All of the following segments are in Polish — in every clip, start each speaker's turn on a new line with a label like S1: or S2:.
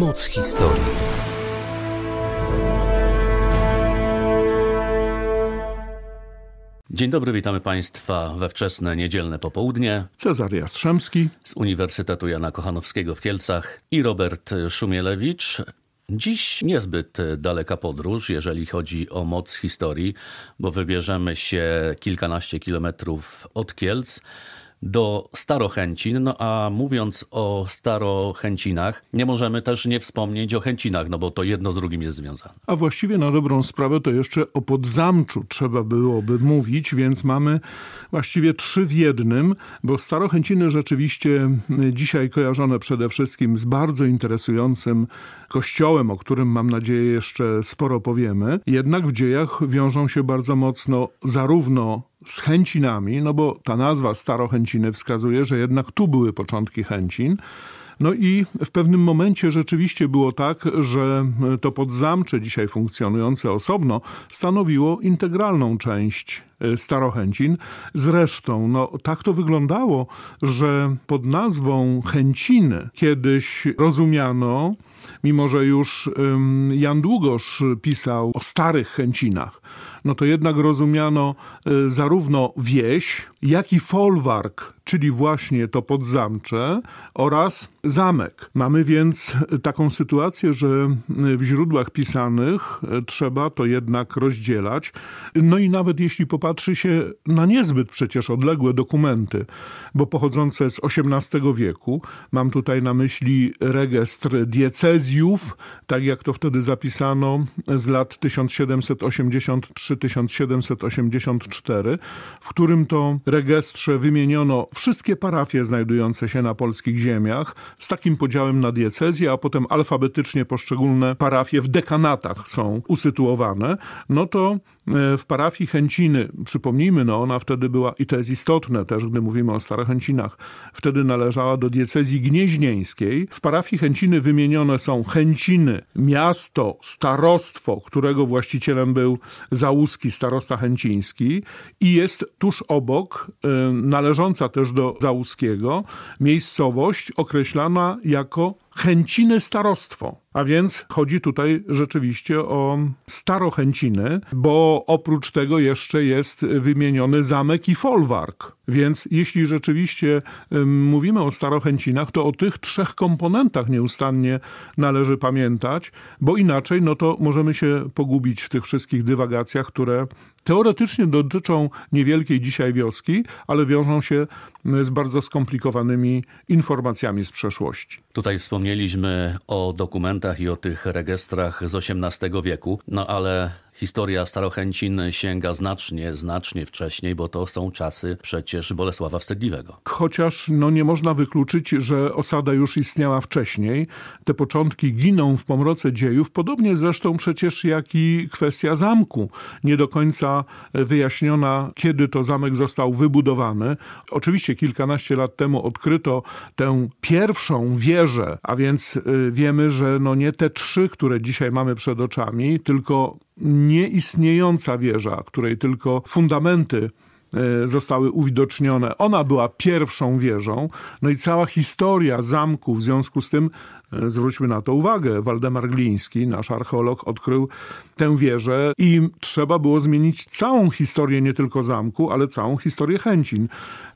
S1: Moc historii. Dzień dobry, witamy Państwa we wczesne niedzielne popołudnie. Cezary Jastrzębski z Uniwersytetu Jana Kochanowskiego w Kielcach i Robert Szumielewicz. Dziś niezbyt daleka podróż, jeżeli chodzi o moc historii, bo wybierzemy się kilkanaście kilometrów od Kielc do Starochęcin. No a mówiąc o Starochęcinach, nie możemy też nie wspomnieć o Chęcinach, no bo to jedno z drugim jest związane.
S2: A właściwie na dobrą sprawę to jeszcze o Podzamczu trzeba byłoby mówić, więc mamy właściwie trzy w jednym, bo Starochęciny rzeczywiście dzisiaj kojarzone przede wszystkim z bardzo interesującym kościołem, o którym mam nadzieję jeszcze sporo powiemy. Jednak w dziejach wiążą się bardzo mocno zarówno z Chęcinami, no bo ta nazwa Starochęciny wskazuje, że jednak tu były początki Chęcin. No i w pewnym momencie rzeczywiście było tak, że to podzamcze dzisiaj funkcjonujące osobno stanowiło integralną część e, Starochęcin. Zresztą no, tak to wyglądało, że pod nazwą Chęciny kiedyś rozumiano mimo że już Jan Długosz pisał o starych Chęcinach, no to jednak rozumiano y, zarówno wieś, jak i folwark, czyli właśnie to podzamcze oraz zamek. Mamy więc taką sytuację, że y, w źródłach pisanych y, trzeba to jednak rozdzielać. No i nawet jeśli popatrzy się na niezbyt przecież odległe dokumenty, bo pochodzące z XVIII wieku, mam tutaj na myśli rejestr diecezji, herezjów, tak jak to wtedy zapisano z lat 1783-1784, w którym to rejestrze wymieniono wszystkie parafie znajdujące się na polskich ziemiach z takim podziałem na diecezję, a potem alfabetycznie poszczególne parafie w dekanatach są usytuowane, no to E, w parafii Chęciny, przypomnijmy, no ona wtedy była, i to jest istotne też, gdy mówimy o starych Starochęcinach, wtedy należała do diecezji gnieźnieńskiej. W parafii Chęciny wymienione są Chęciny, miasto, starostwo, którego właścicielem był Załuski, starosta chęciński i jest tuż obok, e, należąca też do Załuskiego, miejscowość określana jako Chęciny starostwo. A więc chodzi tutaj rzeczywiście o Starochęciny, bo oprócz tego jeszcze jest wymieniony zamek i folwark. Więc jeśli rzeczywiście mówimy o Starochęcinach, to o tych trzech komponentach nieustannie należy pamiętać, bo inaczej no to możemy się pogubić w tych wszystkich dywagacjach, które teoretycznie dotyczą niewielkiej dzisiaj wioski, ale wiążą się z bardzo skomplikowanymi informacjami z
S1: przeszłości. Tutaj wspomnieliśmy o dokumentach i o tych rejestrach z XVIII wieku, no ale Historia Starochęcin sięga znacznie, znacznie wcześniej, bo to są czasy przecież Bolesława Wstydliwego.
S2: Chociaż no, nie można wykluczyć, że osada już istniała wcześniej. Te początki giną w pomroce dziejów, podobnie zresztą przecież jak i kwestia zamku. Nie do końca wyjaśniona, kiedy to zamek został wybudowany. Oczywiście kilkanaście lat temu odkryto tę pierwszą wieżę, a więc y, wiemy, że no nie te trzy, które dzisiaj mamy przed oczami, tylko nieistniejąca wieża, której tylko fundamenty e, zostały uwidocznione. Ona była pierwszą wieżą, no i cała historia zamku w związku z tym Zwróćmy na to uwagę. Waldemar Gliński, nasz archeolog, odkrył tę wieżę i trzeba było zmienić całą historię nie tylko zamku, ale całą historię Chęcin,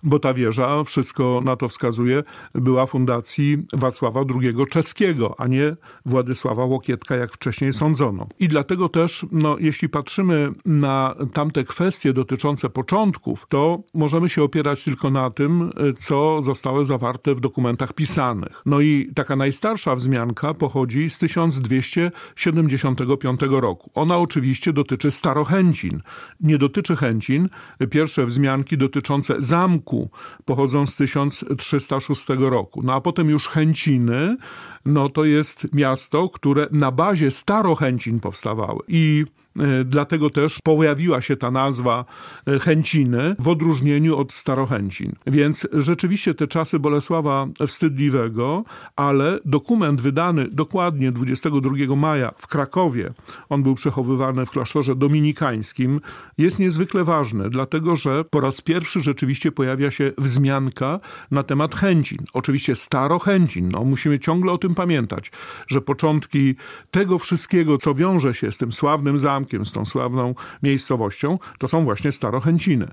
S2: bo ta wieża, wszystko na to wskazuje, była fundacji Wacława II Czeskiego, a nie Władysława Łokietka, jak wcześniej sądzono. I dlatego też, no, jeśli patrzymy na tamte kwestie dotyczące początków, to możemy się opierać tylko na tym, co zostało zawarte w dokumentach pisanych. No i taka najstarsza Pierwsza wzmianka pochodzi z 1275 roku. Ona oczywiście dotyczy Starochęcin. Nie dotyczy Chęcin. Pierwsze wzmianki dotyczące zamku pochodzą z 1306 roku. No a potem już Chęciny, no to jest miasto, które na bazie Starochęcin powstawały. I E, dlatego też pojawiła się ta nazwa e, Chęciny w odróżnieniu od Starochęcin. Więc rzeczywiście te czasy Bolesława Wstydliwego, ale dokument wydany dokładnie 22 maja w Krakowie, on był przechowywany w klasztorze dominikańskim, jest niezwykle ważny, dlatego że po raz pierwszy rzeczywiście pojawia się wzmianka na temat Chęcin. Oczywiście Starochęcin, no musimy ciągle o tym pamiętać, że początki tego wszystkiego, co wiąże się z tym sławnym zamkiem, zamkiem, z tą sławną miejscowością, to są właśnie Starochęciny.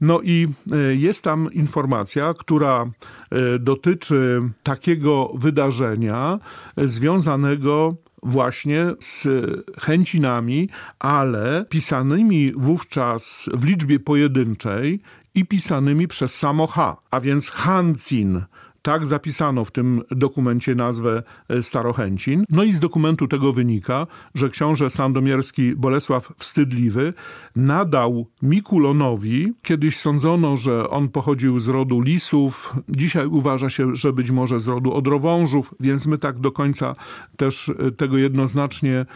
S2: No i e, jest tam informacja, która e, dotyczy takiego wydarzenia e, związanego właśnie z chęcinami, ale pisanymi wówczas w liczbie pojedynczej i pisanymi przez samo H, a więc Hancin, tak zapisano w tym dokumencie nazwę e, Starochęcin. No i z dokumentu tego wynika, że książę sandomierski Bolesław Wstydliwy nadał Mikulonowi, kiedyś sądzono, że on pochodził z rodu Lisów, dzisiaj uważa się, że być może z rodu Odrowążów, więc my tak do końca też e, tego jednoznacznie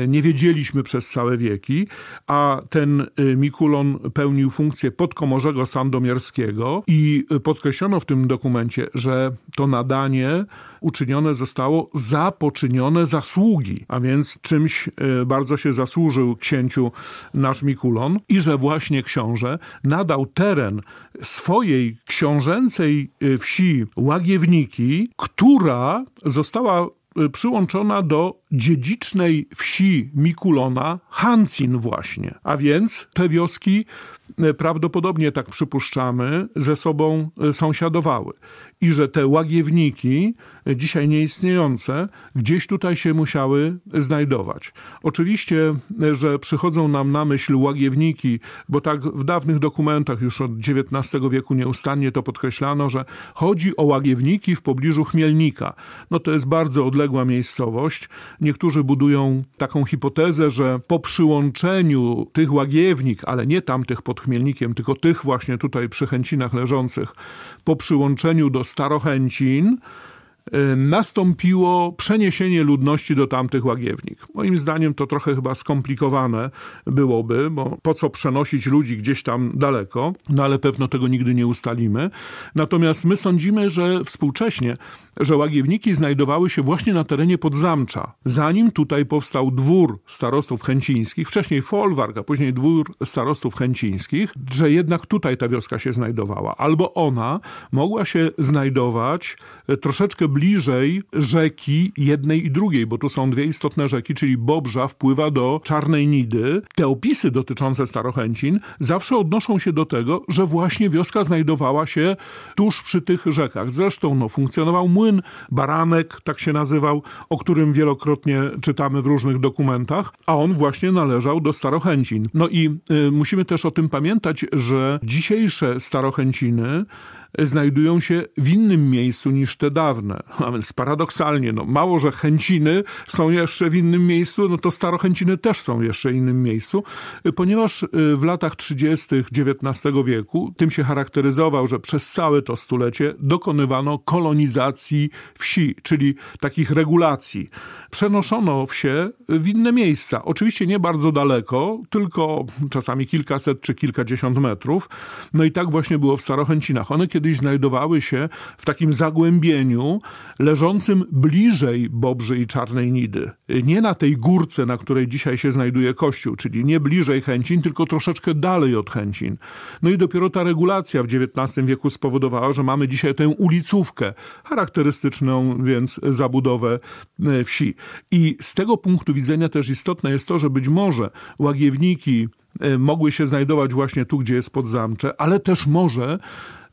S2: E, nie wiedzieliśmy przez całe wieki, a ten e, Mikulon pełnił funkcję podkomorzego sandomierskiego i e, podkreślono w tym dokumencie, że to nadanie uczynione zostało za poczynione zasługi, a więc czymś bardzo się zasłużył księciu nasz Mikulon i że właśnie książę nadał teren swojej książęcej wsi Łagiewniki, która została Y, przyłączona do dziedzicznej wsi Mikulona, Hancin właśnie. A więc te wioski prawdopodobnie tak przypuszczamy, ze sobą e, sąsiadowały i że te łagiewniki, e, dzisiaj nieistniejące, gdzieś tutaj się musiały znajdować. Oczywiście, e, że przychodzą nam na myśl łagiewniki, bo tak w dawnych dokumentach już od XIX wieku nieustannie to podkreślano, że chodzi o łagiewniki w pobliżu Chmielnika. No to jest bardzo odległa miejscowość. Niektórzy budują taką hipotezę, że po przyłączeniu tych łagiewnik, ale nie tamtych pod Chmielnikiem, tylko tych właśnie tutaj przy Chęcinach leżących, po przyłączeniu do Starochęcin, Y, nastąpiło przeniesienie ludności do tamtych łagiewnik. Moim zdaniem to trochę chyba skomplikowane byłoby, bo po co przenosić ludzi gdzieś tam daleko, no ale pewno tego nigdy nie ustalimy. Natomiast my sądzimy, że współcześnie, że łagiewniki znajdowały się właśnie na terenie Podzamcza, zanim tutaj powstał dwór starostów chęcińskich, wcześniej Folwark, a później dwór starostów chęcińskich, że jednak tutaj ta wioska się znajdowała. Albo ona mogła się znajdować y, troszeczkę bliżej rzeki jednej i drugiej, bo tu są dwie istotne rzeki, czyli Bobrza wpływa do Czarnej Nidy. Te opisy dotyczące Starochęcin zawsze odnoszą się do tego, że właśnie wioska znajdowała się tuż przy tych rzekach. Zresztą no, funkcjonował młyn, baranek, tak się nazywał, o którym wielokrotnie czytamy w różnych dokumentach, a on właśnie należał do Starochęcin. No i y, musimy też o tym pamiętać, że dzisiejsze Starochęciny znajdują się w innym miejscu niż te dawne. A więc paradoksalnie, no, mało że Chęciny są jeszcze w innym miejscu, no to Starochęciny też są jeszcze w innym miejscu, ponieważ y, w latach 30. XIX wieku, tym się charakteryzował, że przez całe to stulecie dokonywano kolonizacji wsi, czyli takich regulacji. Przenoszono wsie w inne miejsca. Oczywiście nie bardzo daleko, tylko czasami kilkaset czy kilkadziesiąt metrów. No i tak właśnie było w Starochęcinach. One kiedy kiedyś znajdowały się w takim zagłębieniu leżącym bliżej Bobrzy i Czarnej Nidy. Nie na tej górce, na której dzisiaj się znajduje kościół, czyli nie bliżej Chęcin, tylko troszeczkę dalej od Chęcin. No i dopiero ta regulacja w XIX wieku spowodowała, że mamy dzisiaj tę ulicówkę, charakterystyczną więc zabudowę e, wsi. I z tego punktu widzenia też istotne jest to, że być może łagiewniki e, mogły się znajdować właśnie tu, gdzie jest pod zamcze, ale też może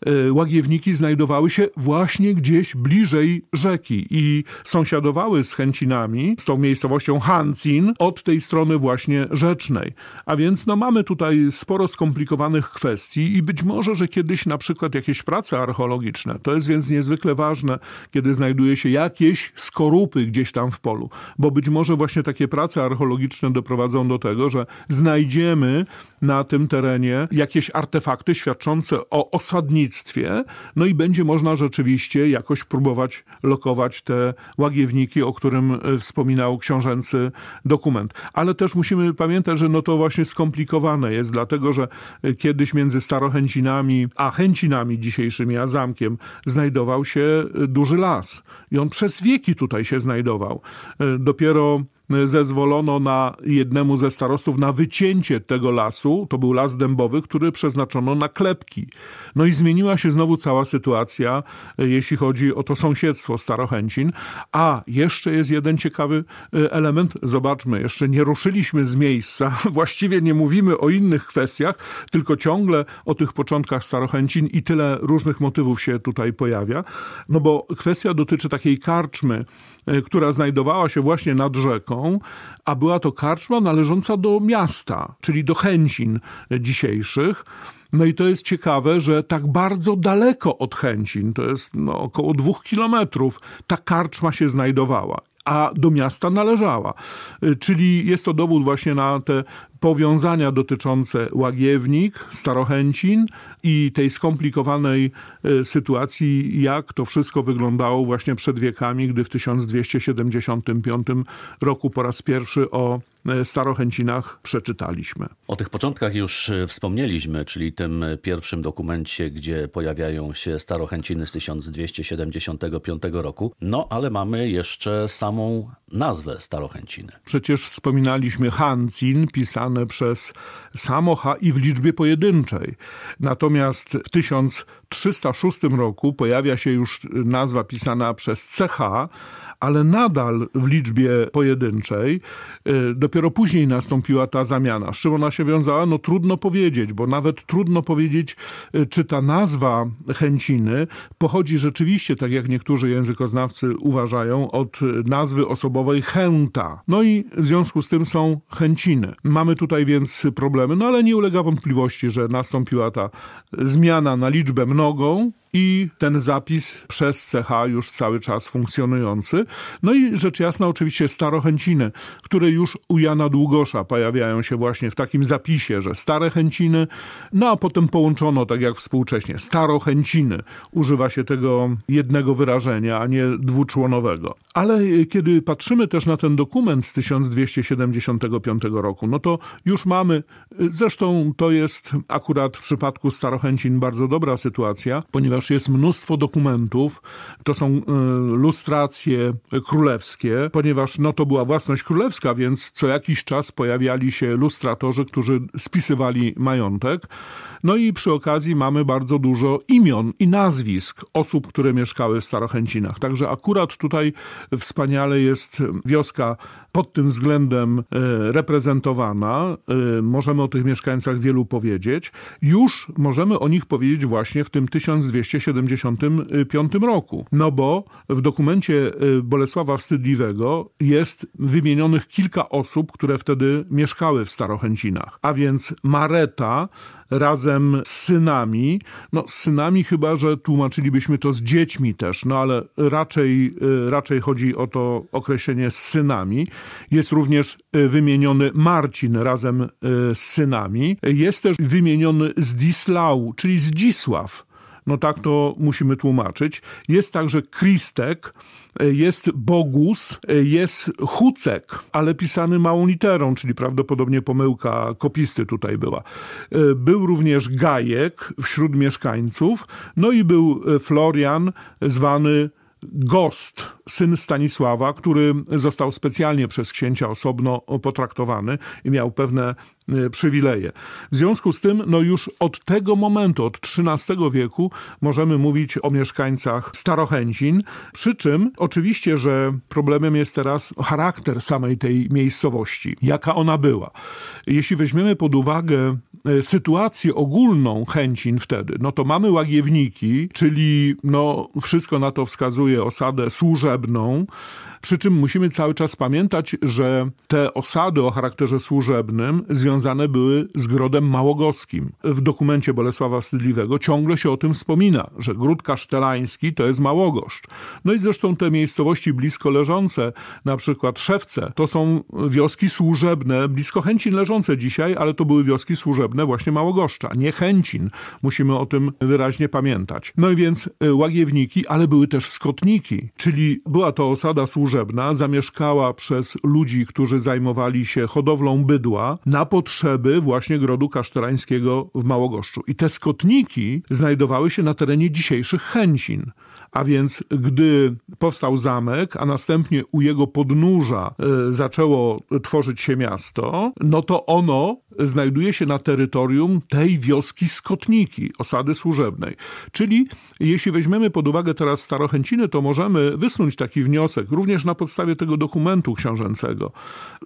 S2: E, łagiewniki znajdowały się właśnie gdzieś bliżej rzeki i sąsiadowały z Chęcinami, z tą miejscowością Hancin, od tej strony właśnie rzecznej. A więc no, mamy tutaj sporo skomplikowanych kwestii i być może, że kiedyś na przykład jakieś prace archeologiczne, to jest więc niezwykle ważne, kiedy znajduje się jakieś skorupy gdzieś tam w polu, bo być może właśnie takie prace archeologiczne doprowadzą do tego, że znajdziemy na tym terenie jakieś artefakty świadczące o osadnictwie, no i będzie można rzeczywiście jakoś próbować lokować te łagiewniki, o którym e, wspominał książęcy dokument. Ale też musimy pamiętać, że no to właśnie skomplikowane jest, dlatego że e, kiedyś między Starochęcinami a Chęcinami dzisiejszymi, a Zamkiem, znajdował się e, duży las. I on przez wieki tutaj się znajdował. Dopiero zezwolono na jednemu ze starostów na wycięcie tego lasu. To był las dębowy, który przeznaczono na klepki. No i zmieniła się znowu cała sytuacja, e, jeśli chodzi o to sąsiedztwo Starochęcin. A jeszcze jest jeden ciekawy e, element. Zobaczmy, jeszcze nie ruszyliśmy z miejsca. Właściwie nie mówimy o innych kwestiach, tylko ciągle o tych początkach Starochęcin i tyle różnych motywów się tutaj pojawia. No bo kwestia dotyczy takiej karczmy, E, która znajdowała się właśnie nad rzeką, a była to karczma należąca do miasta, czyli do Chęcin e, dzisiejszych. No i to jest ciekawe, że tak bardzo daleko od Chęcin, to jest no, około dwóch kilometrów, ta karczma się znajdowała a do miasta należała. E, czyli jest to dowód właśnie na te powiązania dotyczące Łagiewnik, Starochęcin i tej skomplikowanej e, sytuacji, jak to wszystko wyglądało właśnie przed wiekami, gdy w 1275 roku po raz pierwszy o e, Starochęcinach przeczytaliśmy.
S1: O tych początkach już e, wspomnieliśmy, czyli tym pierwszym dokumencie, gdzie pojawiają się Starochęciny z 1275 roku. No ale mamy jeszcze samą nazwę Starochęciny.
S2: Przecież wspominaliśmy Hancin, pisane przez Samocha i w liczbie pojedynczej. Natomiast Natomiast w 1306 roku pojawia się już nazwa pisana przez CH, ale nadal w liczbie pojedynczej. Y, dopiero później nastąpiła ta zamiana. Z czym ona się wiązała? No trudno powiedzieć, bo nawet trudno powiedzieć, y, czy ta nazwa chęciny pochodzi rzeczywiście, tak jak niektórzy językoznawcy uważają, od y, nazwy osobowej chęta. No i w związku z tym są chęciny. Mamy tutaj więc problemy, no ale nie ulega wątpliwości, że nastąpiła ta zmiana na liczbę mnogą, i ten zapis przez CH już cały czas funkcjonujący. No i rzecz jasna oczywiście starochęciny, które już u Jana Długosza pojawiają się właśnie w takim zapisie, że stare chęciny, no a potem połączono tak jak współcześnie starochęciny. Używa się tego jednego wyrażenia, a nie dwuczłonowego. Ale e, kiedy patrzymy też na ten dokument z 1275 roku, no to już mamy, e, zresztą to jest akurat w przypadku starochęcin bardzo dobra sytuacja, ponieważ ponieważ jest mnóstwo dokumentów. To są e, lustracje królewskie, ponieważ no, to była własność królewska, więc co jakiś czas pojawiali się lustratorzy, którzy spisywali majątek. No i przy okazji mamy bardzo dużo imion i nazwisk osób, które mieszkały w Starochęcinach. Także akurat tutaj wspaniale jest wioska pod tym względem e, reprezentowana. E, możemy o tych mieszkańcach wielu powiedzieć. Już możemy o nich powiedzieć właśnie w tym 1200 1975 roku. No bo w dokumencie y, Bolesława Wstydliwego jest wymienionych kilka osób, które wtedy mieszkały w Starochęcinach. A więc Mareta razem z synami, no z synami chyba, że tłumaczylibyśmy to z dziećmi też, no ale raczej, y, raczej chodzi o to określenie z synami. Jest również y, wymieniony Marcin razem z synami. Jest też wymieniony Zdislau, czyli Zdzisław no tak to musimy tłumaczyć. Jest także Kristek, e, jest Bogus, e, jest Hucek, ale pisany małą literą, czyli prawdopodobnie pomyłka kopisty tutaj była. E, był również Gajek wśród mieszkańców, no i był Florian, zwany Gost, syn Stanisława, który został specjalnie przez księcia osobno potraktowany i miał pewne y, przywileje. W związku z tym, no już od tego momentu, od XIII wieku, możemy mówić o mieszkańcach Starochęcin. Przy czym, oczywiście, że problemem jest teraz charakter samej tej miejscowości, jaka ona była. Jeśli weźmiemy pod uwagę E, sytuację ogólną Chęcin wtedy, no to mamy Łagiewniki, czyli no wszystko na to wskazuje osadę służebną, przy czym musimy cały czas pamiętać, że te osady o charakterze służebnym związane były z Grodem Małogoskim. W dokumencie Bolesława Stydliwego ciągle się o tym wspomina, że Gród Kasztelański to jest Małogoszcz. No i zresztą te miejscowości blisko leżące, na przykład Szewce, to są wioski służebne, blisko Chęcin leżące dzisiaj, ale to były wioski służebne właśnie Małogoszcza, nie Chęcin. Musimy o tym wyraźnie pamiętać. No i więc y, Łagiewniki, ale były też Skotniki, czyli była to osada służebna, służebna zamieszkała przez ludzi, którzy zajmowali się hodowlą bydła na potrzeby właśnie grodu kasztorańskiego w Małogoszczu. I te skotniki znajdowały się na terenie dzisiejszych Chęcin. A więc gdy powstał zamek, a następnie u jego podnóża e, zaczęło tworzyć się miasto, no to ono znajduje się na terytorium tej wioski Skotniki, osady służebnej. Czyli jeśli weźmiemy pod uwagę teraz Starochęciny, to możemy wysnuć taki wniosek, również na podstawie tego dokumentu książęcego,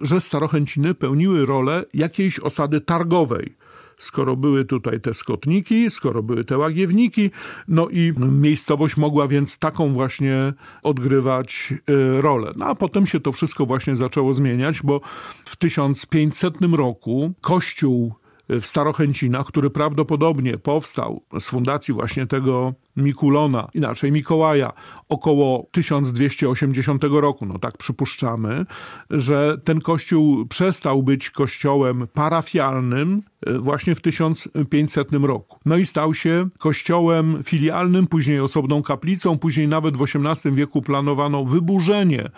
S2: że Starochęciny pełniły rolę jakiejś osady targowej skoro były tutaj te skotniki, skoro były te łagiewniki, no i miejscowość mogła więc taką właśnie odgrywać e, rolę. No a potem się to wszystko właśnie zaczęło zmieniać, bo w 1500 roku kościół w Starochęcinach, który prawdopodobnie powstał z fundacji właśnie tego Mikulona, inaczej Mikołaja, około 1280 roku. No tak przypuszczamy, że ten kościół przestał być kościołem parafialnym e, właśnie w 1500 roku. No i stał się kościołem filialnym, później osobną kaplicą, później nawet w XVIII wieku planowano wyburzenie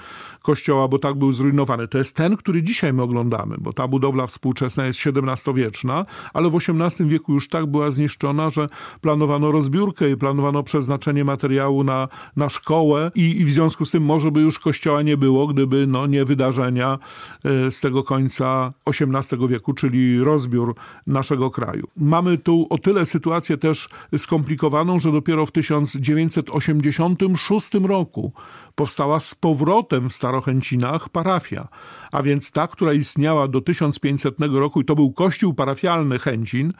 S2: kościoła, bo tak był zrujnowany. To jest ten, który dzisiaj my oglądamy, bo ta budowla współczesna jest XVII-wieczna ale w XVIII wieku już tak była zniszczona, że planowano rozbiórkę i planowano przeznaczenie materiału na, na szkołę i, i w związku z tym może by już kościoła nie było, gdyby no, nie wydarzenia y, z tego końca XVIII wieku, czyli rozbiór naszego kraju. Mamy tu o tyle sytuację też skomplikowaną, że dopiero w 1986 roku powstała z powrotem w Starochęcinach parafia, a więc ta, która istniała do 1500 roku i to był kościół parafialny Chęcin,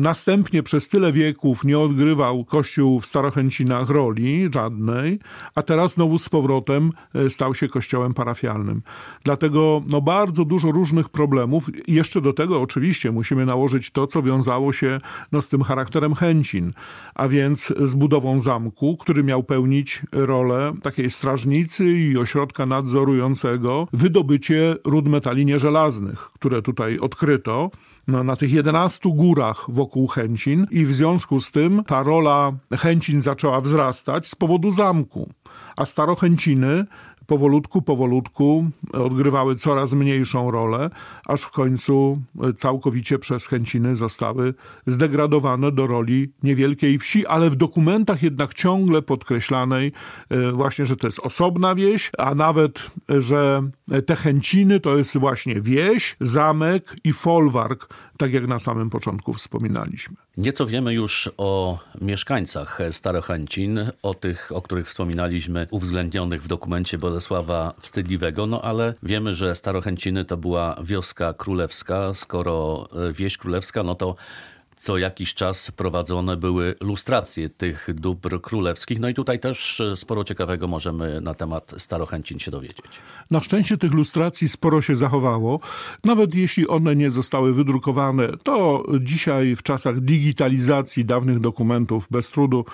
S2: Następnie przez tyle wieków nie odgrywał kościół w Starochęcinach roli żadnej, a teraz znowu z powrotem y, stał się kościołem parafialnym. Dlatego no, bardzo dużo różnych problemów. Jeszcze do tego oczywiście musimy nałożyć to, co wiązało się no, z tym charakterem Chęcin, a więc z budową zamku, który miał pełnić rolę takiej strażnicy i ośrodka nadzorującego wydobycie rud metali nieżelaznych, które tutaj odkryto na, na tych 11 górach wokół Chęcin i w związku z tym ta rola Chęcin zaczęła wzrastać z powodu zamku, a Starochęciny powolutku, powolutku odgrywały coraz mniejszą rolę, aż w końcu e, całkowicie przez Chęciny zostały zdegradowane do roli niewielkiej wsi, ale w dokumentach jednak ciągle podkreślanej e, właśnie, że to jest osobna wieś, a nawet, e, że te Chęciny to jest właśnie wieś, zamek i folwark tak jak na samym początku wspominaliśmy.
S1: Nieco wiemy już o mieszkańcach Starochęcin, o tych, o których wspominaliśmy, uwzględnionych w dokumencie Bolesława Wstydliwego, no ale wiemy, że Starochęciny to była wioska królewska, skoro e, wieś królewska, no to co jakiś czas prowadzone były lustracje tych dóbr królewskich. No i tutaj też e, sporo ciekawego możemy na temat Starochęcin się dowiedzieć.
S2: Na szczęście tych lustracji sporo się zachowało. Nawet jeśli one nie zostały wydrukowane, to dzisiaj w czasach digitalizacji dawnych dokumentów bez trudu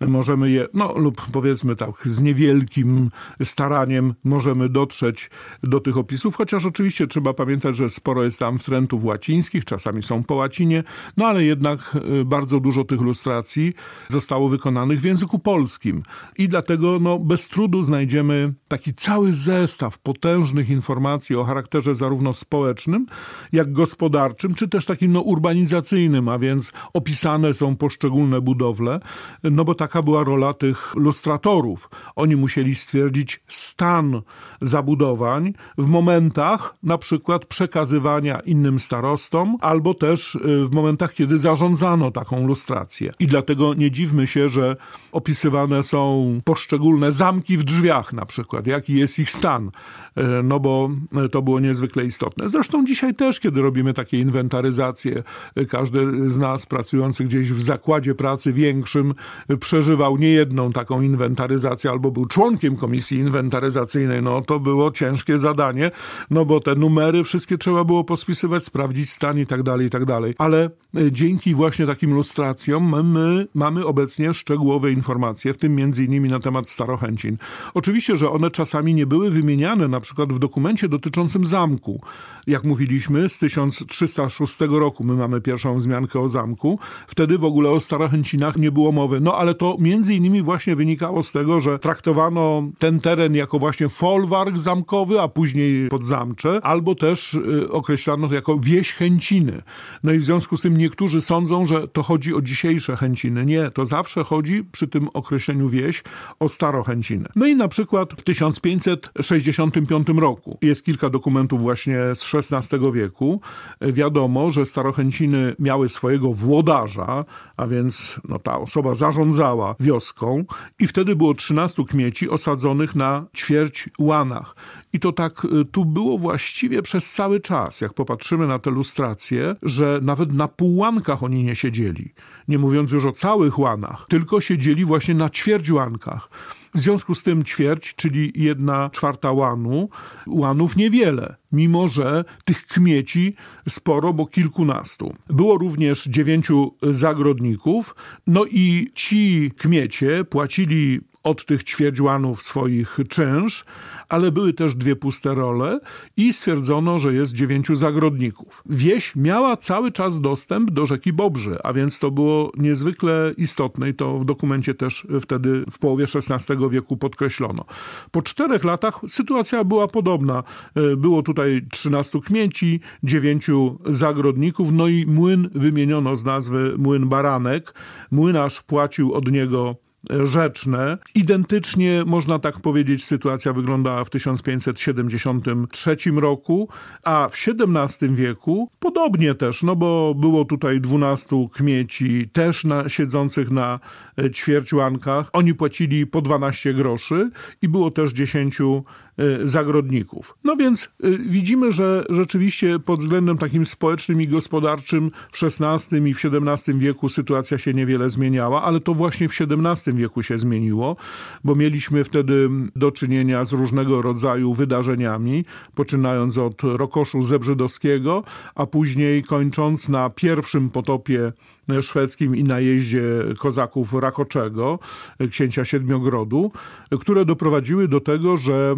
S2: możemy je, no lub powiedzmy tak, z niewielkim staraniem możemy dotrzeć do tych opisów, chociaż oczywiście trzeba pamiętać, że sporo jest tam wstrętów łacińskich, czasami są po łacinie, no ale jednak e, bardzo dużo tych ilustracji zostało wykonanych w języku polskim i dlatego no, bez trudu znajdziemy taki cały zestaw potężnych informacji o charakterze zarówno społecznym, jak gospodarczym, czy też takim no, urbanizacyjnym, a więc opisane są poszczególne budowle, no bo tak taka była rola tych lustratorów. Oni musieli stwierdzić stan zabudowań w momentach na przykład przekazywania innym starostom, albo też y, w momentach, kiedy zarządzano taką lustrację. I dlatego nie dziwmy się, że opisywane są poszczególne zamki w drzwiach na przykład, jaki jest ich stan, y, no bo y, to było niezwykle istotne. Zresztą dzisiaj też, kiedy robimy takie inwentaryzacje, każdy z nas pracujący gdzieś w zakładzie pracy większym przy przeżywał niejedną taką inwentaryzację albo był członkiem komisji inwentaryzacyjnej, no to było ciężkie zadanie, no bo te numery wszystkie trzeba było pospisywać, sprawdzić stan i tak dalej, i tak dalej. Ale e, dzięki właśnie takim lustracjom my mamy obecnie szczegółowe informacje, w tym między innymi na temat starochęcin. Oczywiście, że one czasami nie były wymieniane na przykład w dokumencie dotyczącym zamku, jak mówiliśmy, z 1306 roku my mamy pierwszą wzmiankę o zamku. Wtedy w ogóle o Starochęcinach nie było mowy. No ale to między innymi właśnie wynikało z tego, że traktowano ten teren jako właśnie folwark zamkowy, a później podzamcze, albo też y, określano to jako wieś Chęciny. No i w związku z tym niektórzy sądzą, że to chodzi o dzisiejsze Chęciny. Nie, to zawsze chodzi przy tym określeniu wieś o starochęciny. No i na przykład w 1565 roku jest kilka dokumentów właśnie z XVI wieku wiadomo, że Starochęciny miały swojego włodarza, a więc no, ta osoba zarządzała wioską i wtedy było 13 kmieci osadzonych na ćwierć łanach. I to tak y, tu było właściwie przez cały czas, jak popatrzymy na te lustracje, że nawet na półłankach oni nie siedzieli, nie mówiąc już o całych łanach, tylko siedzieli właśnie na ćwierć łankach. W związku z tym ćwierć, czyli jedna czwarta łanu, łanów niewiele, mimo że tych kmieci sporo, bo kilkunastu. Było również dziewięciu zagrodników, no i ci kmiecie płacili od tych ćwierćłanów swoich czynsz, ale były też dwie puste role i stwierdzono, że jest dziewięciu zagrodników. Wieś miała cały czas dostęp do rzeki Bobrzy, a więc to było niezwykle istotne i to w dokumencie też wtedy w połowie XVI wieku podkreślono. Po czterech latach sytuacja była podobna. E, było tutaj 13 kmieci, dziewięciu zagrodników, no i młyn wymieniono z nazwy Młyn Baranek. Młynarz płacił od niego rzeczne. Identycznie, można tak powiedzieć, sytuacja wyglądała w 1573 roku, a w XVII wieku podobnie też, no bo było tutaj 12 kmieci też na, siedzących na e, ćwierćłankach. Oni płacili po 12 groszy i było też 10 E, zagrodników. No więc e, widzimy, że rzeczywiście pod względem takim społecznym i gospodarczym w XVI i w XVII wieku sytuacja się niewiele zmieniała, ale to właśnie w XVII wieku się zmieniło, bo mieliśmy wtedy do czynienia z różnego rodzaju wydarzeniami, poczynając od rokoszu zebrzydowskiego, a później kończąc na pierwszym potopie szwedzkim i na jeździe kozaków Rakoczego, e, księcia Siedmiogrodu, e, które doprowadziły do tego, że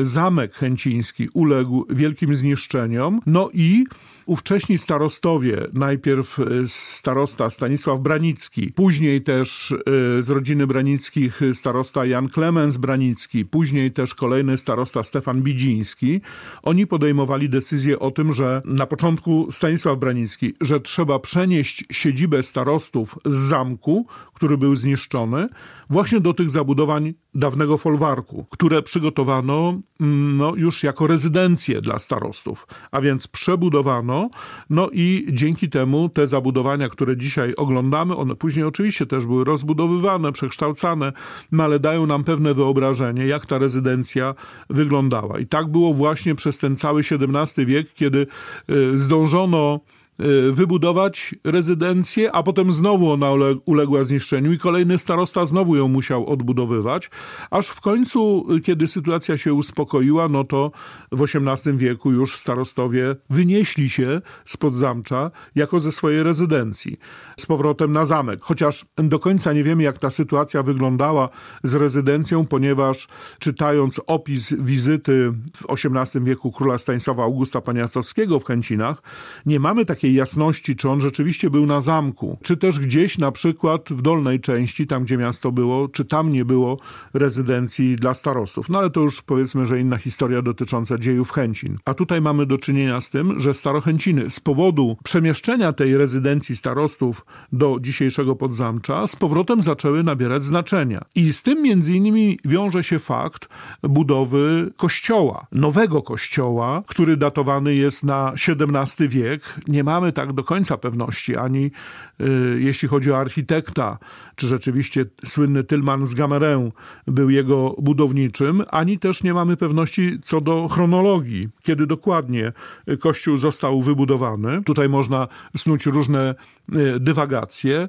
S2: e, zamek chęciński uległ wielkim zniszczeniom, no i ówcześni starostowie, najpierw y, starosta Stanisław Branicki, później też y, z rodziny Branickich y, starosta Jan Klemens Branicki, później też kolejny starosta Stefan Bidziński, oni podejmowali decyzję o tym, że na początku Stanisław Branicki, że trzeba przenieść siedzibę starostów z zamku, który był zniszczony, właśnie do tych zabudowań dawnego folwarku, które przygotowano mm, no, już jako rezydencje dla starostów, a więc przebudowano no i dzięki temu te zabudowania, które dzisiaj oglądamy, one później oczywiście też były rozbudowywane, przekształcane, no ale dają nam pewne wyobrażenie, jak ta rezydencja wyglądała. I tak było właśnie przez ten cały XVII wiek, kiedy y, zdążono Y, wybudować rezydencję, a potem znowu ona uległa zniszczeniu i kolejny starosta znowu ją musiał odbudowywać, aż w końcu, y, kiedy sytuacja się uspokoiła, no to w XVIII wieku już starostowie wynieśli się spod zamcza jako ze swojej rezydencji z powrotem na zamek. Chociaż do końca nie wiemy, jak ta sytuacja wyglądała z rezydencją, ponieważ czytając opis wizyty w XVIII wieku króla Stanisława Augusta Poniatowskiego w Chęcinach, nie mamy takiej takiej jasności, czy on rzeczywiście był na zamku, czy też gdzieś na przykład w dolnej części, tam gdzie miasto było, czy tam nie było rezydencji dla starostów. No ale to już powiedzmy, że inna historia dotycząca dziejów Chęcin. A tutaj mamy do czynienia z tym, że Starochęciny z powodu przemieszczenia tej rezydencji starostów do dzisiejszego Podzamcza z powrotem zaczęły nabierać znaczenia. I z tym między innymi wiąże się fakt budowy kościoła, nowego kościoła, który datowany jest na XVII wiek. Nie ma mamy tak do końca pewności, ani y, jeśli chodzi o architekta, czy rzeczywiście słynny Tylman z Gamerę był jego budowniczym, ani też nie mamy pewności co do chronologii, kiedy dokładnie y, kościół został wybudowany. Tutaj można snuć różne y, dywagacje.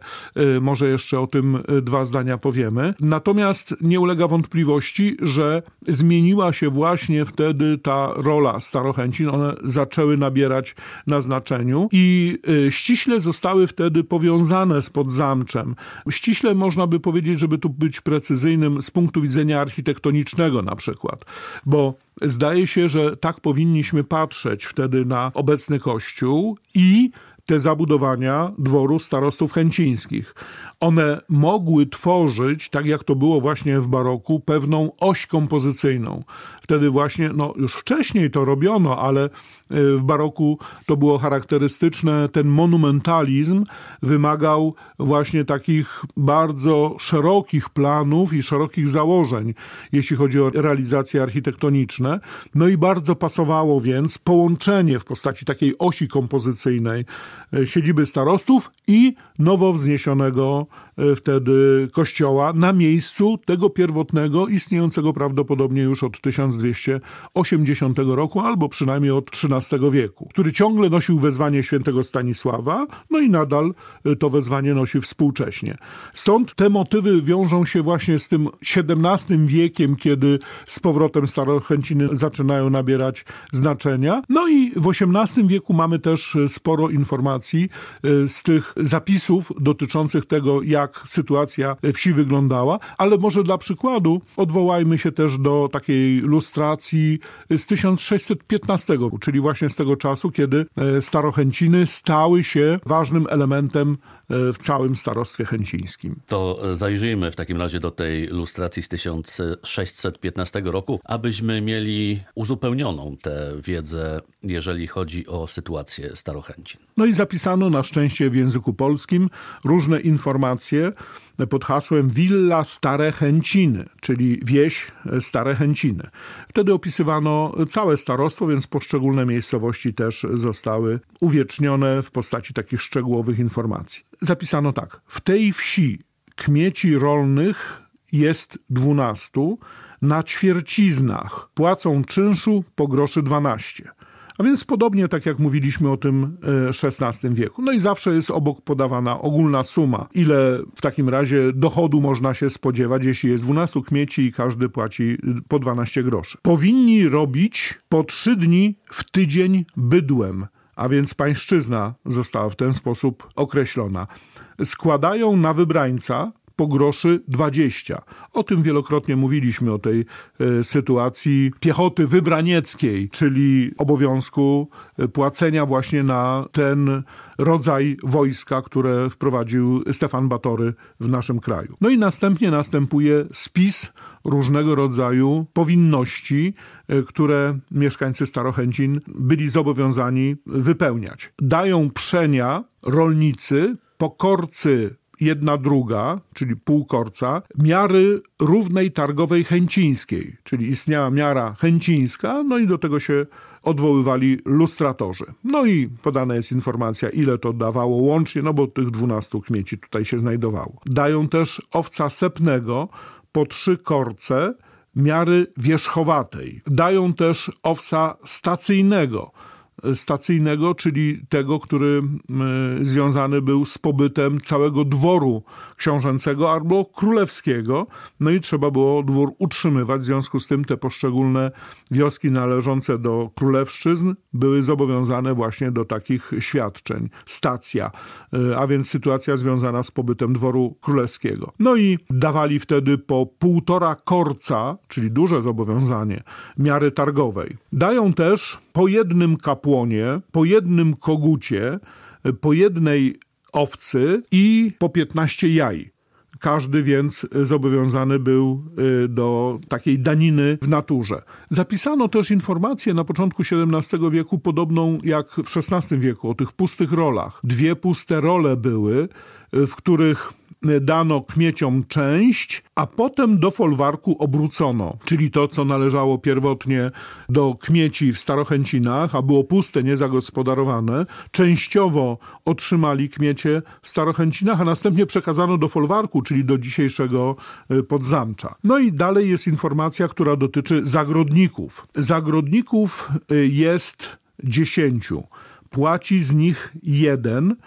S2: Może jeszcze o tym dwa zdania powiemy. Natomiast nie ulega wątpliwości, że zmieniła się właśnie wtedy ta rola starochęcin. One zaczęły nabierać na znaczeniu i i y, ściśle zostały wtedy powiązane z podzamczem. Ściśle można by powiedzieć, żeby tu być precyzyjnym z punktu widzenia architektonicznego na przykład, bo zdaje się, że tak powinniśmy patrzeć wtedy na obecny kościół i te zabudowania dworu starostów chęcińskich. One mogły tworzyć, tak jak to było właśnie w baroku, pewną oś kompozycyjną. Wtedy właśnie, no już wcześniej to robiono, ale e, w baroku to było charakterystyczne, ten monumentalizm wymagał właśnie takich bardzo szerokich planów i szerokich założeń, jeśli chodzi o realizacje architektoniczne. No i bardzo pasowało więc połączenie w postaci takiej osi kompozycyjnej E, siedziby starostów i nowo wzniesionego e, wtedy kościoła na miejscu tego pierwotnego, istniejącego prawdopodobnie już od 1280 roku, albo przynajmniej od XIII wieku, który ciągle nosił wezwanie świętego Stanisława, no i nadal e, to wezwanie nosi współcześnie. Stąd te motywy wiążą się właśnie z tym XVII wiekiem, kiedy z powrotem starochęciny zaczynają nabierać znaczenia. No i w XVIII wieku mamy też sporo informacji informacji e, z tych zapisów dotyczących tego, jak sytuacja wsi wyglądała, ale może dla przykładu odwołajmy się też do takiej lustracji z 1615, czyli właśnie z tego czasu, kiedy e, Starochęciny stały się ważnym elementem w całym starostwie chęcińskim.
S1: To zajrzyjmy w takim razie do tej lustracji z 1615 roku, abyśmy mieli uzupełnioną tę wiedzę, jeżeli chodzi o sytuację Starochęcin.
S2: No i zapisano na szczęście w języku polskim różne informacje, pod hasłem Villa Stare Chęciny, czyli wieś e, Stare Chęciny. Wtedy opisywano całe starostwo, więc poszczególne miejscowości też zostały uwiecznione w postaci takich szczegółowych informacji. Zapisano tak: w tej wsi kmieci rolnych jest 12, na ćwierciznach płacą czynszu po groszy 12. A więc podobnie tak jak mówiliśmy o tym XVI e, wieku. No i zawsze jest obok podawana ogólna suma, ile w takim razie dochodu można się spodziewać, jeśli jest 12 kmieci i każdy płaci y, po 12 groszy. Powinni robić po 3 dni w tydzień bydłem, a więc pańszczyzna została w ten sposób określona. Składają na wybrańca po groszy 20. O tym wielokrotnie mówiliśmy, o tej y, sytuacji piechoty wybranieckiej, czyli obowiązku e, płacenia właśnie na ten rodzaj wojska, które wprowadził Stefan Batory w naszym kraju. No i następnie następuje spis różnego rodzaju powinności, e, które mieszkańcy Starochęcin byli zobowiązani wypełniać. Dają przenia rolnicy, pokorcy jedna druga, czyli półkorca, miary równej targowej chęcińskiej, czyli istniała miara chęcińska, no i do tego się odwoływali lustratorzy. No i podana jest informacja, ile to dawało łącznie, no bo tych 12 kmieci tutaj się znajdowało. Dają też owca sepnego po trzy korce miary wierzchowatej. Dają też owca stacyjnego – stacyjnego, czyli tego, który związany był z pobytem całego dworu książęcego albo królewskiego. No i trzeba było dwór utrzymywać, w związku z tym te poszczególne wioski należące do królewszczyzn były zobowiązane właśnie do takich świadczeń. Stacja, e, a więc sytuacja związana z pobytem dworu królewskiego. No i dawali wtedy po półtora korca, czyli duże zobowiązanie, miary targowej. Dają też po jednym kapłanie płonie, po jednym kogucie, e, po jednej owcy i po 15 jaj. Każdy więc e, zobowiązany był e, do takiej daniny w naturze. Zapisano też informację na początku XVII wieku, podobną jak w XVI wieku, o tych pustych rolach. Dwie puste role były w których dano kmieciom część, a potem do folwarku obrócono, czyli to, co należało pierwotnie do kmieci w Starochęcinach, a było puste, niezagospodarowane, częściowo otrzymali kmiecie w Starochęcinach, a następnie przekazano do folwarku, czyli do dzisiejszego e, podzamcza. No i dalej jest informacja, która dotyczy zagrodników. Zagrodników e, jest dziesięciu. Płaci z nich jeden –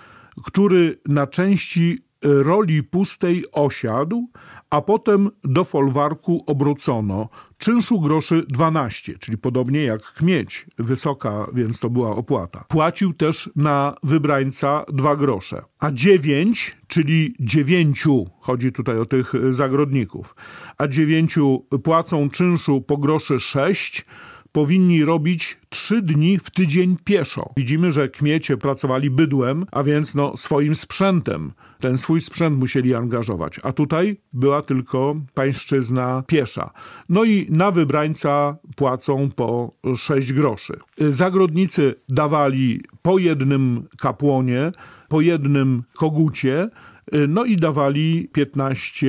S2: który na części e, roli pustej osiadł, a potem do folwarku obrócono. Czynszu groszy 12, czyli podobnie jak kmieć, wysoka, więc to była opłata. Płacił też na wybrańca 2 grosze. A 9, czyli 9, chodzi tutaj o tych e, zagrodników, a 9 płacą czynszu po groszy 6, powinni robić trzy dni w tydzień pieszo. Widzimy, że kmiecie pracowali bydłem, a więc no, swoim sprzętem. Ten swój sprzęt musieli angażować, a tutaj była tylko pańszczyzna piesza. No i na wybrańca płacą po 6 groszy. Zagrodnicy dawali po jednym kapłonie, po jednym kogucie, no i dawali 15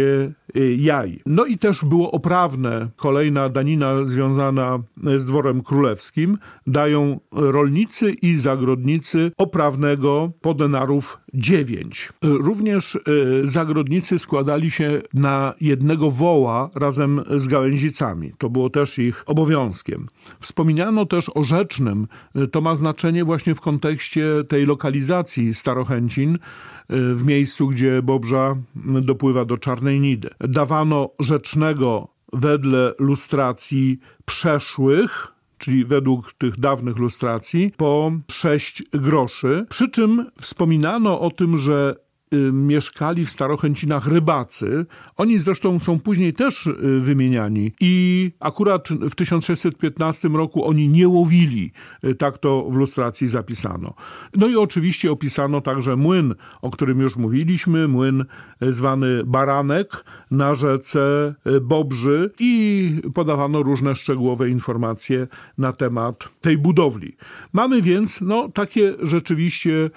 S2: y, jaj. No i też było oprawne, kolejna danina związana y, z dworem królewskim, dają rolnicy i zagrodnicy oprawnego po denarów 9. Y, również zagrodnicy składali się na jednego woła razem z gałęzicami. To było też ich obowiązkiem. Wspominano też o rzecznym. To ma znaczenie właśnie w kontekście tej lokalizacji Starochęcin, Y, w miejscu, gdzie Bobrza dopływa do Czarnej Nidy. Dawano rzecznego wedle lustracji przeszłych, czyli według tych dawnych lustracji, po 6 groszy. Przy czym wspominano o tym, że Y, mieszkali w Starochęcinach rybacy. Oni zresztą są później też y, wymieniani i akurat w 1615 roku oni nie łowili, y, tak to w lustracji zapisano. No i oczywiście opisano także młyn, o którym już mówiliśmy, młyn zwany Baranek na rzece Bobrzy i podawano różne szczegółowe informacje na temat tej budowli. Mamy więc no, takie rzeczywiście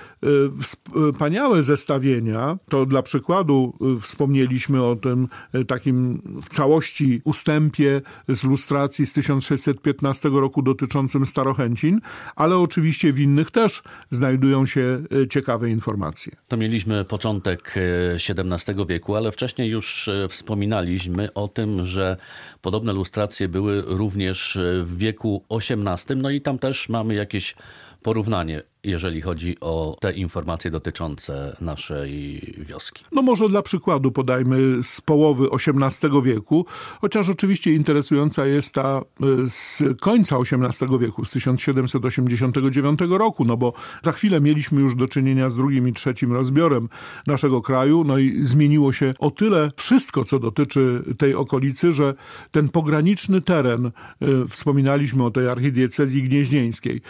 S2: wspaniałe zestawienie to dla przykładu y, wspomnieliśmy o tym y, takim w całości ustępie z lustracji z 1615 roku dotyczącym Starochęcin, ale oczywiście w innych też znajdują się y, ciekawe informacje.
S1: To mieliśmy początek XVII wieku, ale wcześniej już wspominaliśmy o tym, że podobne lustracje były również w wieku XVIII, no i tam też mamy jakieś porównanie jeżeli chodzi o te informacje dotyczące naszej wioski?
S2: No może dla przykładu podajmy z połowy XVIII wieku, chociaż oczywiście interesująca jest ta y, z końca XVIII wieku, z 1789 roku, no bo za chwilę mieliśmy już do czynienia z drugim i trzecim rozbiorem naszego kraju, no i zmieniło się o tyle wszystko, co dotyczy tej okolicy, że ten pograniczny teren, y, wspominaliśmy o tej archidiecezji gnieźnieńskiej,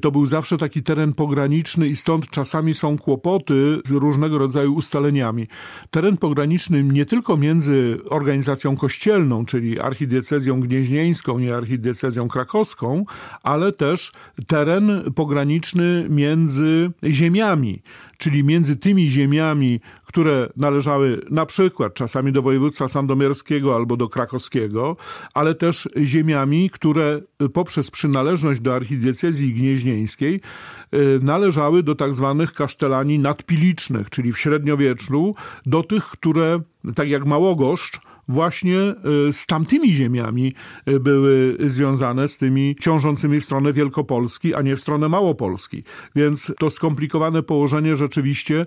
S2: to był zawsze taki teren pograniczny, pograniczny i stąd czasami są kłopoty z różnego rodzaju ustaleniami. Teren pograniczny nie tylko między organizacją kościelną, czyli archidiecezją gnieźnieńską i archidiecezją krakowską, ale też teren pograniczny między ziemiami, czyli między tymi ziemiami, które należały na przykład czasami do województwa sandomierskiego albo do krakowskiego, ale też ziemiami, które poprzez przynależność do archidiecezji gnieźnieńskiej Y, należały do tak zwanych kasztelanii nadpilicznych, czyli w średniowieczu, do tych, które, tak jak Małogoszcz, właśnie y, z tamtymi ziemiami y, były związane, z tymi ciążącymi w stronę Wielkopolski, a nie w stronę Małopolski. Więc to skomplikowane położenie rzeczywiście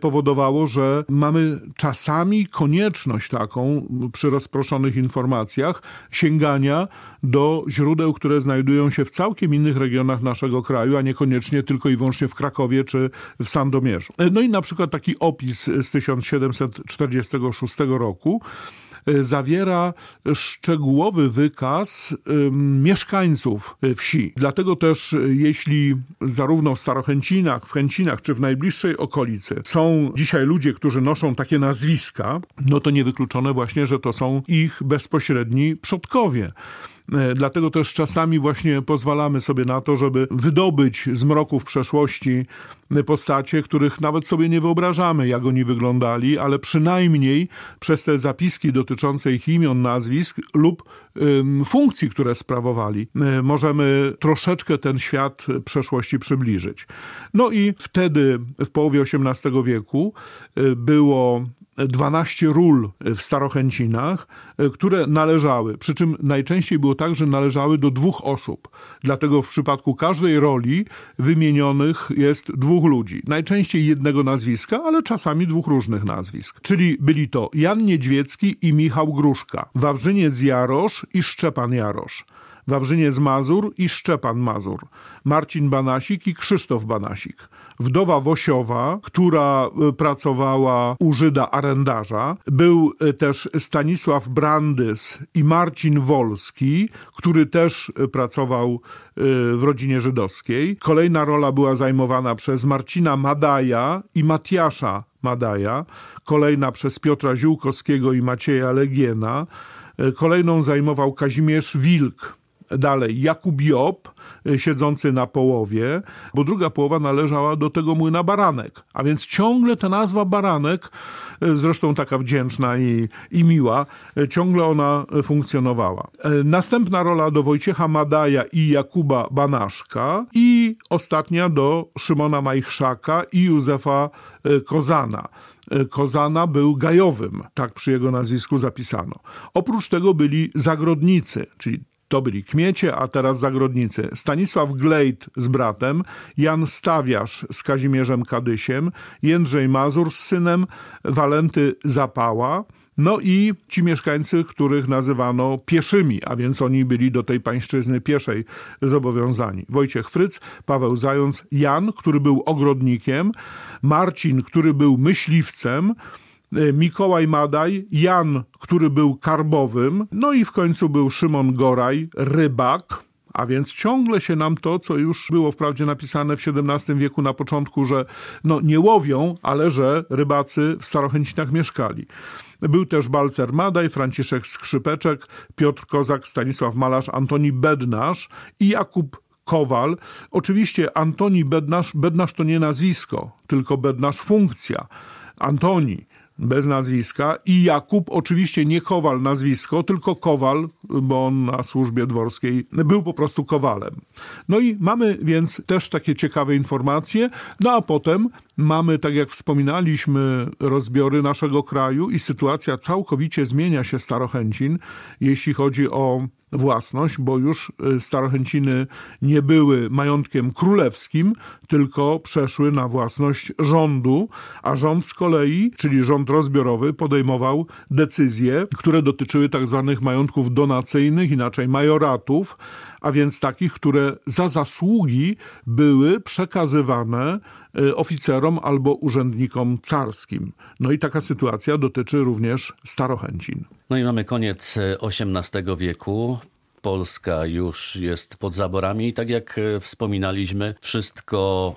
S2: powodowało, że mamy czasami konieczność taką przy rozproszonych informacjach sięgania do źródeł, które znajdują się w całkiem innych regionach naszego kraju, a niekoniecznie tylko i wyłącznie w Krakowie czy w Sandomierzu. No i na przykład taki opis z 1746 roku Y, zawiera szczegółowy wykaz mieszkańców wsi. Dlatego też, y, jeśli zarówno w Starochęcinach, w Chęcinach czy w najbliższej okolicy są dzisiaj ludzie, którzy noszą takie nazwiska, no to niewykluczone właśnie, że to są ich bezpośredni przodkowie. E, dlatego też czasami właśnie pozwalamy sobie na to, żeby wydobyć z mroków przeszłości e, postacie, których nawet sobie nie wyobrażamy, jak oni wyglądali, ale przynajmniej przez te zapiski dotyczące ich imion, nazwisk lub funkcji, które sprawowali, e, możemy troszeczkę ten świat przeszłości przybliżyć. No i wtedy, w połowie XVIII wieku, było 12 ról w Starochęcinach, e, które należały. Przy czym najczęściej było tak, że należały do dwóch osób. Dlatego w przypadku każdej roli wymienionych jest dwóch ludzi. Najczęściej jednego nazwiska, ale czasami dwóch różnych nazwisk. Czyli byli to Jan Niedźwiecki i Michał Gruszka, Wawrzyniec Jarosz i Szczepan Jarosz. Wawrzyniec Mazur i Szczepan Mazur, Marcin Banasik i Krzysztof Banasik. Wdowa Wosiowa, która e, pracowała u Żyda arendarza, był e, też Stanisław Brandys i Marcin Wolski, który też e, pracował w rodzinie żydowskiej. Kolejna rola była zajmowana przez Marcina Madaja i Matiasza Madaja, kolejna przez Piotra Ziółkowskiego i Macieja Legiena. Kolejną zajmował Kazimierz Wilk, Dalej, Jakub Job, y, siedzący na połowie, bo druga połowa należała do tego młyna Baranek. A więc ciągle ta nazwa Baranek, y, zresztą taka wdzięczna i, i miła, y, ciągle ona funkcjonowała. Następna rola do Wojciecha Madaja i Jakuba Banaszka i ostatnia do Szymona Majchrzaka i Józefa Kozana. Kozana był gajowym, tak przy jego nazwisku zapisano. Oprócz tego byli zagrodnicy, czyli to byli Kmiecie, a teraz Zagrodnicy. Stanisław Glejt z bratem, Jan Stawiasz z Kazimierzem Kadysiem, Jędrzej Mazur z synem, Walenty Zapała, no i ci mieszkańcy, których nazywano pieszymi, a więc oni byli do tej pańszczyzny pieszej zobowiązani. Wojciech Fryc, Paweł Zając, Jan, który był ogrodnikiem, Marcin, który był myśliwcem, E, Mikołaj Madaj, Jan, który był karbowym, no i w końcu był Szymon Goraj, rybak. A więc ciągle się nam to, co już było wprawdzie napisane w XVII wieku na początku, że no nie łowią, ale że rybacy w Starochęcinach mieszkali. Był też Balcer Madaj, Franciszek Skrzypeczek, Piotr Kozak, Stanisław Malarz, Antoni Bednarz i Jakub Kowal. Oczywiście Antoni Bednarz, Bednarz to nie nazwisko, tylko Bednarz funkcja. Antoni bez nazwiska i Jakub, oczywiście nie Kowal nazwisko, tylko Kowal, bo on na służbie dworskiej był po prostu Kowalem. No i mamy więc też takie ciekawe informacje, no a potem Mamy, tak jak wspominaliśmy, rozbiory naszego kraju i sytuacja całkowicie zmienia się Starochęcin, jeśli chodzi o własność, bo już y, Starochęciny nie były majątkiem królewskim, tylko przeszły na własność rządu, a rząd z kolei, czyli rząd rozbiorowy, podejmował decyzje, które dotyczyły tak zwanych majątków donacyjnych, inaczej majoratów, a więc takich, które za zasługi były przekazywane e, oficerom albo urzędnikom carskim. No i taka sytuacja dotyczy również Starochęcin.
S1: No i mamy koniec XVIII e, wieku. Polska już jest pod zaborami i tak jak e, wspominaliśmy, wszystko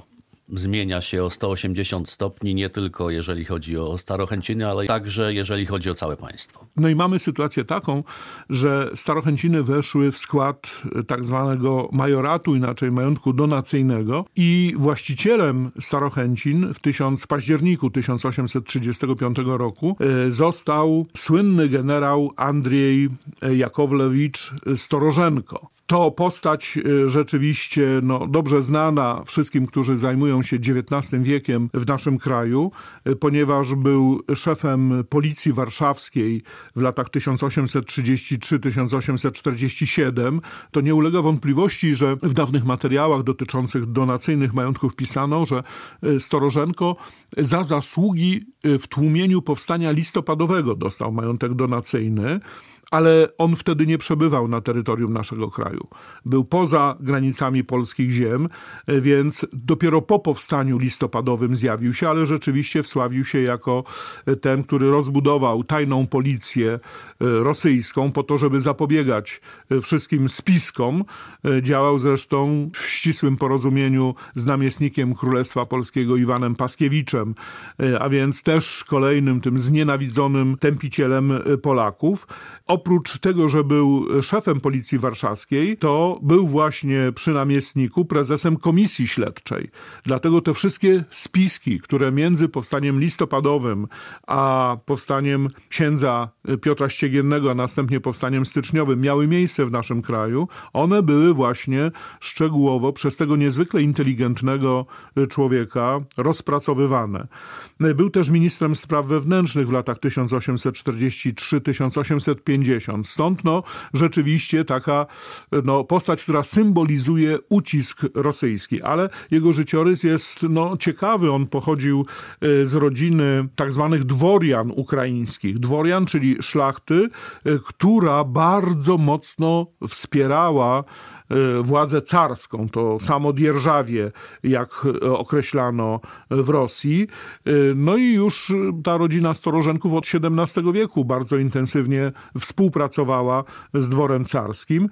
S1: zmienia się o 180 stopni, nie tylko jeżeli chodzi o Starochęciny, ale także jeżeli chodzi o całe państwo.
S2: No i mamy sytuację taką, że Starochęciny weszły w skład e, tak zwanego majoratu, inaczej majątku donacyjnego i właścicielem Starochęcin w 1000, październiku 1835 roku e, został słynny generał Andrzej e, Jakowlewicz Storożenko. To postać y, rzeczywiście no, dobrze znana wszystkim, którzy zajmują się XIX wiekiem w naszym kraju, y, ponieważ był szefem policji warszawskiej w latach 1833-1847. To nie ulega wątpliwości, że w dawnych materiałach dotyczących donacyjnych majątków pisano, że y, Storożenko za zasługi w tłumieniu powstania listopadowego dostał majątek donacyjny ale on wtedy nie przebywał na terytorium naszego kraju. Był poza granicami polskich ziem, e, więc dopiero po powstaniu listopadowym zjawił się, ale rzeczywiście wsławił się jako e, ten, który rozbudował tajną policję e, rosyjską po to, żeby zapobiegać wszystkim spiskom. Działał zresztą w ścisłym porozumieniu z namiestnikiem Królestwa Polskiego Iwanem Paskiewiczem, a więc też kolejnym tym znienawidzonym tępicielem Polaków oprócz tego, że był szefem policji warszawskiej, to był właśnie przy namiestniku prezesem komisji śledczej. Dlatego te wszystkie spiski, które między powstaniem listopadowym a powstaniem księdza Piotra Ściegiennego, a następnie powstaniem styczniowym miały miejsce w naszym kraju, one były właśnie szczegółowo przez tego niezwykle inteligentnego człowieka rozpracowywane. Był też ministrem spraw wewnętrznych w latach 1843-1850 60. Stąd no, rzeczywiście taka no, postać, która symbolizuje ucisk rosyjski, ale jego życiorys jest no, ciekawy. On pochodził e, z rodziny tak zwanych dworian ukraińskich. Dworian, czyli szlachty, e, która bardzo mocno wspierała E, władzę carską, to samo dzierżawie, jak e, określano e, w Rosji. No i już ta rodzina Storożenków od XVII wieku bardzo intensywnie współpracowała z dworem carskim.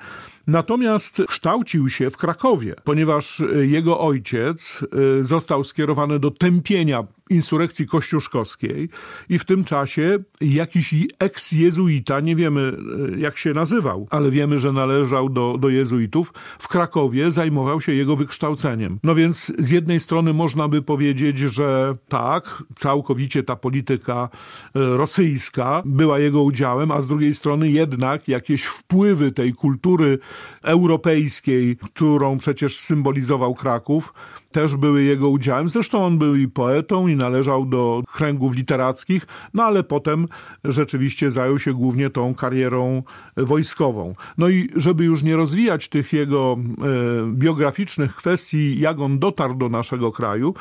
S2: Natomiast kształcił się w Krakowie, ponieważ e, jego ojciec e, został skierowany do tępienia insurekcji kościuszkowskiej i w tym czasie jakiś eks-jezuita, nie wiemy e, jak się nazywał, ale wiemy, że należał do, do jezuitów, w Krakowie zajmował się jego wykształceniem. No więc z jednej strony można by powiedzieć, że tak, całkowicie ta polityka rosyjska była jego udziałem, a z drugiej strony jednak jakieś wpływy tej kultury europejskiej, którą przecież symbolizował Kraków, też były jego udziałem. Zresztą on był i poetą, i należał do kręgów literackich, no ale potem rzeczywiście zajął się głównie tą karierą wojskową. No i żeby już nie rozwijać tych jego e, biograficznych kwestii, jak on dotarł do naszego kraju,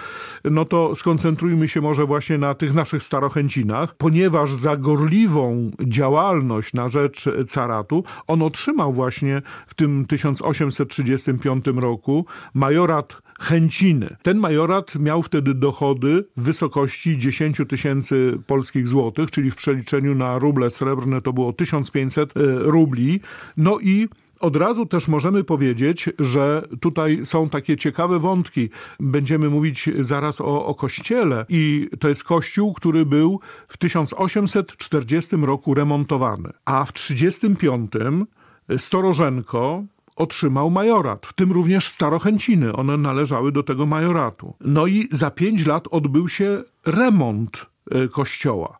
S2: no to skoncentrujmy się może właśnie na tych naszych starochęcinach, ponieważ za gorliwą działalność na rzecz caratu on otrzymał właśnie w tym 1835 roku majorat chęci Szczeciny. Ten majorat miał wtedy dochody w wysokości 10 tysięcy polskich złotych, czyli w przeliczeniu na ruble srebrne to było 1500 e, rubli. No i od razu też możemy powiedzieć, że tutaj są takie ciekawe wątki. Będziemy mówić zaraz o, o, kościele, i to jest kościół, który był w 1840 roku remontowany, a w 1935 e, Storożenko otrzymał majorat, w tym również Starochęciny, one należały do tego majoratu. No i za pięć lat odbył się remont e, kościoła.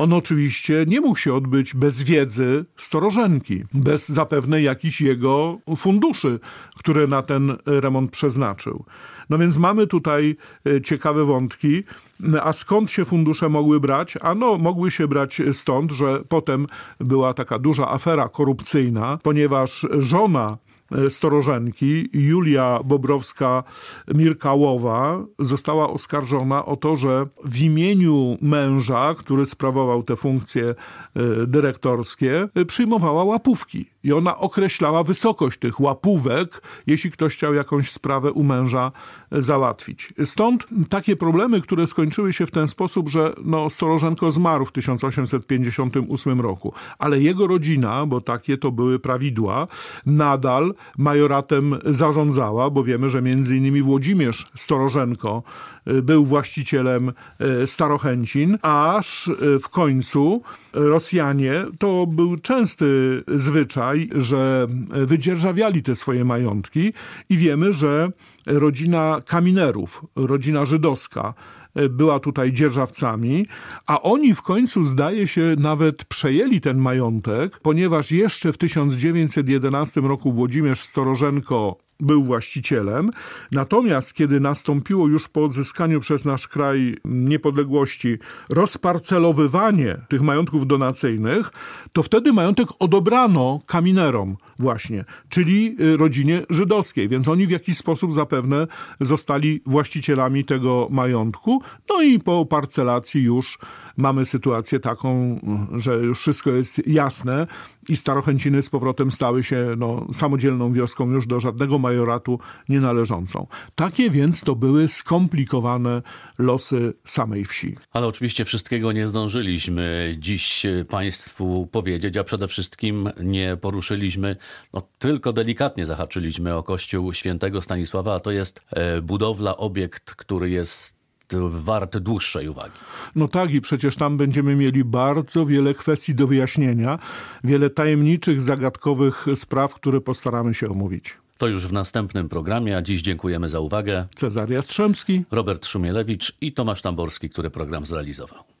S2: On oczywiście nie mógł się odbyć bez wiedzy Storożenki, bez zapewne jakichś jego funduszy, które na ten remont przeznaczył. No więc mamy tutaj e, ciekawe wątki. A skąd się fundusze mogły brać? Ano, mogły się brać stąd, że potem była taka duża afera korupcyjna, ponieważ żona E, Storożenki, Julia Bobrowska-Mirkałowa została oskarżona o to, że w imieniu męża, który sprawował te funkcje e, dyrektorskie, e, przyjmowała łapówki i ona określała wysokość tych łapówek, jeśli ktoś chciał jakąś sprawę u męża e, załatwić. Stąd takie problemy, które skończyły się w ten sposób, że no, Storożenko zmarł w 1858 roku, ale jego rodzina, bo takie to były prawidła, nadal majoratem zarządzała, bo wiemy, że między innymi Włodzimierz Storożenko Y, był właścicielem y, Starochęcin, aż y, w końcu Rosjanie, to był częsty zwyczaj, że wydzierżawiali te swoje majątki i wiemy, że rodzina kaminerów, rodzina żydowska, była tutaj dzierżawcami, a oni w końcu, zdaje się, nawet przejęli ten majątek, ponieważ jeszcze w 1911 roku Włodzimierz Storożenko był właścicielem. Natomiast kiedy nastąpiło już po odzyskaniu przez nasz kraj niepodległości rozparcelowywanie tych majątków donacyjnych, to wtedy majątek odebrano kaminerom właśnie, czyli y, rodzinie żydowskiej, więc oni w jakiś sposób zapewne zostali właścicielami tego majątku. No i po parcelacji już mamy sytuację taką, że już wszystko jest jasne i Starochęciny z powrotem stały się no, samodzielną wioską, już do żadnego majoratu nie należącą. Takie więc to były skomplikowane losy samej wsi.
S1: Ale oczywiście wszystkiego nie zdążyliśmy dziś Państwu powiedzieć, a przede wszystkim nie poruszyliśmy, no, tylko delikatnie zahaczyliśmy o kościół świętego Stanisława, a to jest e, budowla, obiekt, który jest E, wart dłuższej uwagi.
S2: No tak i przecież tam będziemy mieli bardzo wiele kwestii do wyjaśnienia, wiele tajemniczych, zagadkowych spraw, które postaramy się omówić.
S1: To już w następnym programie, a dziś dziękujemy za uwagę. Cezary
S2: Jastrzębski,
S1: Robert Szumielewicz i Tomasz Tamborski, który program zrealizował.